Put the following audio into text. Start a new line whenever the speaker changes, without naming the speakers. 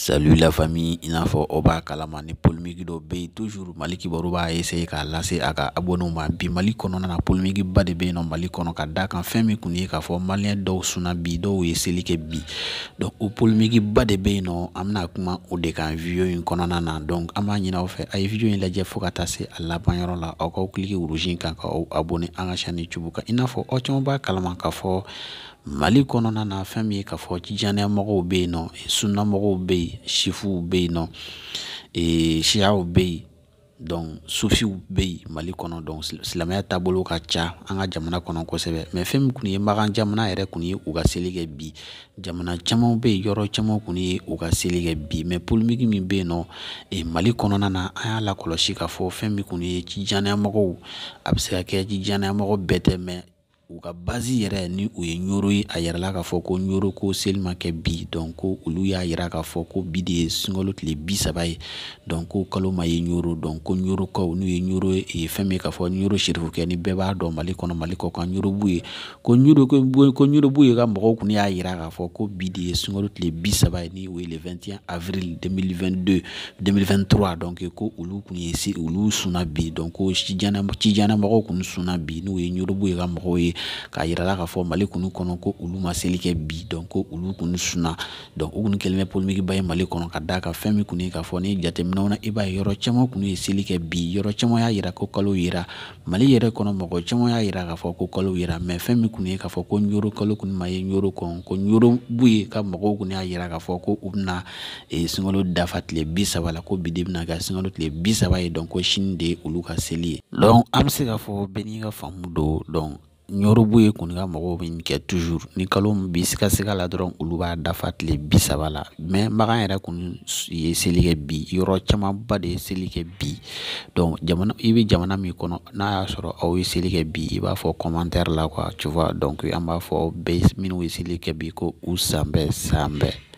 Salut la famille in n'a fɔ kalama polémique toujours maliki Boruba essayer k'a lase a abonnement bi Maliko na polémique ba de bɛ yen nɔ ka d'a kan fɛn min k'a malien do bi bi donc o polémique ba de be non amna kuma o de kan vieux in konanana donc an b'a ɲini aw ay vidéo in je fo tase à la a la cliquer rouge kan ou abonné ka chaîne YouTube kan i n'a fɔ k'a mali kɔnɔna na fɛn min ye k'a fɔ janɛmɔgɔw bɛ yen nɔ sunnamɔgɔw bɛ yen sifuw bɛ yen nɔ siyaw bɛ yen donc sufiw bɛ yen mali kɔnɔ donc silamɛya taabolo ka ca an ka jamana kɔnɔ kosɛbɛ mɛ fɛn min tun ye bagan jamana yɛrɛ tun ye u ka seli kɛ bi jamana caman bɛ yen yɔrɔ caman tun ye u ka seli kɛ bi mɛ polimiki min bɛ yen nɔ e, mali kɔnɔna na an y'a lakɔlɔsi k'a fɔ fɛn min tun ye jijanɛmɔgɔw a bɛ se ka kɛ jijanɛmɔgɔ bɛɛ tɛ mɛn u ka basi yɛrɛ ni u ye ɲoro ye a yɛrɛ la k'a fɔ ko ɲoro ko seli ma kɛ bi ko olu y'a yira k'a fɔ ko bi de ye sunkalo tile bi saba ye ko kalo ma ye ɲoro dɔn ko ɲorokaw n'u ye ɲoro ye ee fɛn min k'a fɔ ɲoro sirifu kɛ ni bɛɛ b'a dɔn mali kɔnɔ mali kɔ kan ɲorobu ye ko ɲoro ko ɲorobu ye ka mɔgɔw kun y'a yira k'a fɔ ko bi de ye sunkalo tile bi saba ye ni o ye le 21 avril 2022 2023 donc ko olu kun ye se olu sunna bi donc cijana cijana mɔgɔw kun sunna bi n'u ye ɲorobu ye ka mɔgɔw ye k'a yirala k'a fɔ mali kunu kɔnɔ ko olu ma seli kɛ bi dɔn ko olu kunu suna dɔn u kunu kelen bɛ polimikiba ye mali kɔnɔ ka da ka fɛn min kun ye k'a fɔ ni jateminɛw na i b'a ye yɔrɔ caman kun ye seli kɛ bi yɔrɔ caman y'a yira ko kalo yira mali yɛrɛ kɔnɔ mɔgɔ caman y'a yira k'a fɔ ko kalo yira mɛ fɛn min kun ye k'a fɔ ko yoro kalo kun ma ye yoro kɔn ko yoro bu ye ka mɔgɔw kun y'a yira k'a fɔ ko u bɛna ee, sunkalo dafa tile bi saba la ko bi de bɛna kɛ sunkalo tile bi saba ye dɔn ko sini de olu ka seli ye dɔnku an bɛ se k'a fɔ bɛɛ n'i ka faamu don dɔn ɲɔribu ye kɔni ka mɔgɔw bɛ nin kɛ toujours ni kalo min bi sikasika la dɔrɔn olu b'a dafa tile bi saba la mais bagan yɛrɛ kɔni ye seli kɛ bi yɔrɔ camanba de ye seli kɛ bi donc jamana i bɛ jamana min kɔnɔ n'a y'a sɔrɔ aw ye seli kɛ bi i b'a fɔ commentaire la quoi tu vois donc an b'a fɔ aw bɛɛ minnu ye seli kɛ bi ko u san bɛɛ san bɛɛ